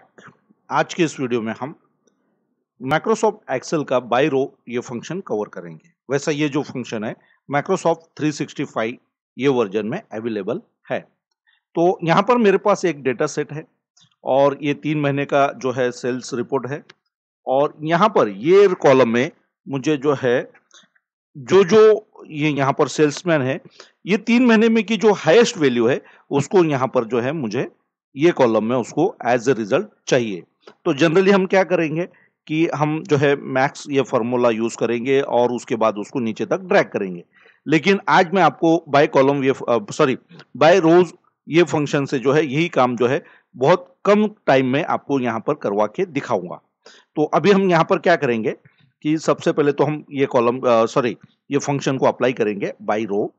back आज के इस वीडियो में हम माइक्रोसॉफ्ट एक्सेल का बाई रो ये फंक्शन कवर करेंगे वैसा ये जो फंक्शन है माइक्रोसॉफ्ट 365 ये वर्जन में अवेलेबल है तो यहाँ पर मेरे पास एक डेटा सेट है और ये तीन महीने का जो है सेल्स रिपोर्ट है और यहाँ पर ये कॉलम में मुझे जो है जो जो ये यहाँ पर सेल्समैन है ये तीन महीने में की जो हाईएस्ट वैल्यू है उसको यहाँ पर जो है मुझे ये कॉलम में उसको एज ए रिजल्ट चाहिए तो जनरली हम क्या करेंगे कि हम जो है मैक्स ये फॉर्मूला यूज करेंगे और उसके बाद उसको नीचे तक ड्रैग करेंगे लेकिन आज मैं आपको बाय कॉलम ये सॉरी बाय रोज ये फंक्शन से जो है यही काम जो है बहुत कम टाइम में आपको यहाँ पर करवा के दिखाऊंगा तो अभी हम यहाँ पर क्या करेंगे कि सबसे पहले तो हम ये कॉलम सॉरी ये फंक्शन को अप्लाई करेंगे बाई रो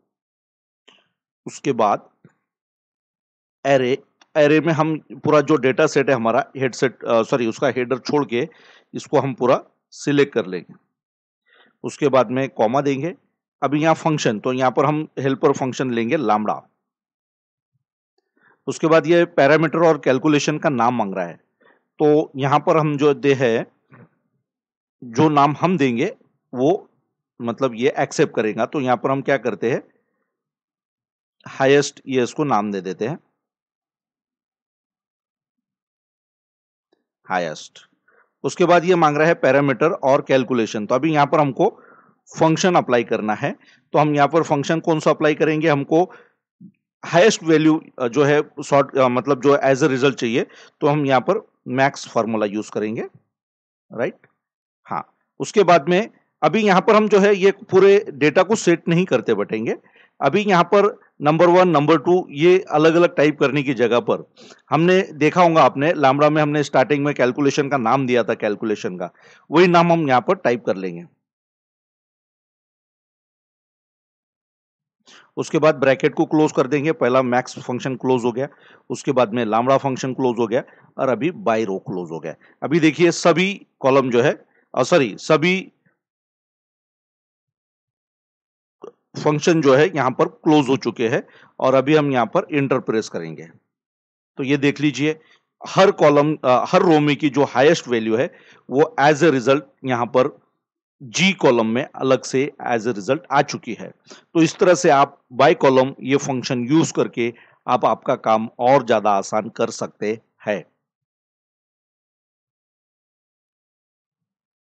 उसके बाद एरे एरे में हम पूरा जो डेटा सेट है हमारा हेडसेट सॉरी उसका हेडर छोड़ के इसको हम पूरा सिलेक्ट कर लेंगे उसके बाद में कॉमा देंगे अभी यहाँ फंक्शन तो यहाँ पर हम हेल्पर फंक्शन लेंगे लामड़ा उसके बाद ये पैरामीटर और कैलकुलेशन का नाम मांग रहा है तो यहाँ पर हम जो दे है जो नाम हम देंगे वो मतलब ये एक्सेप्ट करेगा तो यहाँ पर हम क्या करते हैं हाईएस्ट ये इसको नाम दे देते हैं हाईएस्ट उसके बाद ये मांग रहा है पैरामीटर और कैलकुलेशन तो अभी यहाँ पर हमको फंक्शन अप्लाई करना है तो हम यहाँ पर फंक्शन कौन सा अप्लाई करेंगे हमको हाईएस्ट वैल्यू जो है शॉर्ट मतलब जो एज अ रिजल्ट चाहिए तो हम यहाँ पर मैक्स फार्मूला यूज करेंगे राइट हाँ उसके बाद में अभी यहाँ पर हम जो है ये पूरे डेटा को सेट नहीं करते बटेंगे अभी यहाँ पर नंबर वन नंबर टू ये अलग अलग टाइप करने की जगह पर हमने देखा होगा आपने लामड़ा में हमने स्टार्टिंग में कैलकुलेशन का नाम दिया था कैलकुलेशन का वही नाम हम यहाँ पर टाइप कर लेंगे उसके बाद ब्रैकेट को क्लोज कर देंगे पहला मैक्स फंक्शन क्लोज हो गया उसके बाद में लामड़ा फंक्शन क्लोज हो गया और अभी बाई रो क्लोज हो गया अभी देखिए सभी कॉलम जो है सॉरी सभी फंक्शन जो है यहां पर क्लोज हो चुके हैं और अभी हम यहाँ पर इंटर प्रेस करेंगे तो ये देख लीजिए हर कॉलम हर रो में की जो हाईएस्ट वैल्यू है वो एज ए रिजल्ट यहां पर जी कॉलम में अलग से एज ए रिजल्ट आ चुकी है तो इस तरह से आप बाय कॉलम ये फंक्शन यूज करके आप आपका काम और ज़्यादा आसान कर सकते हैं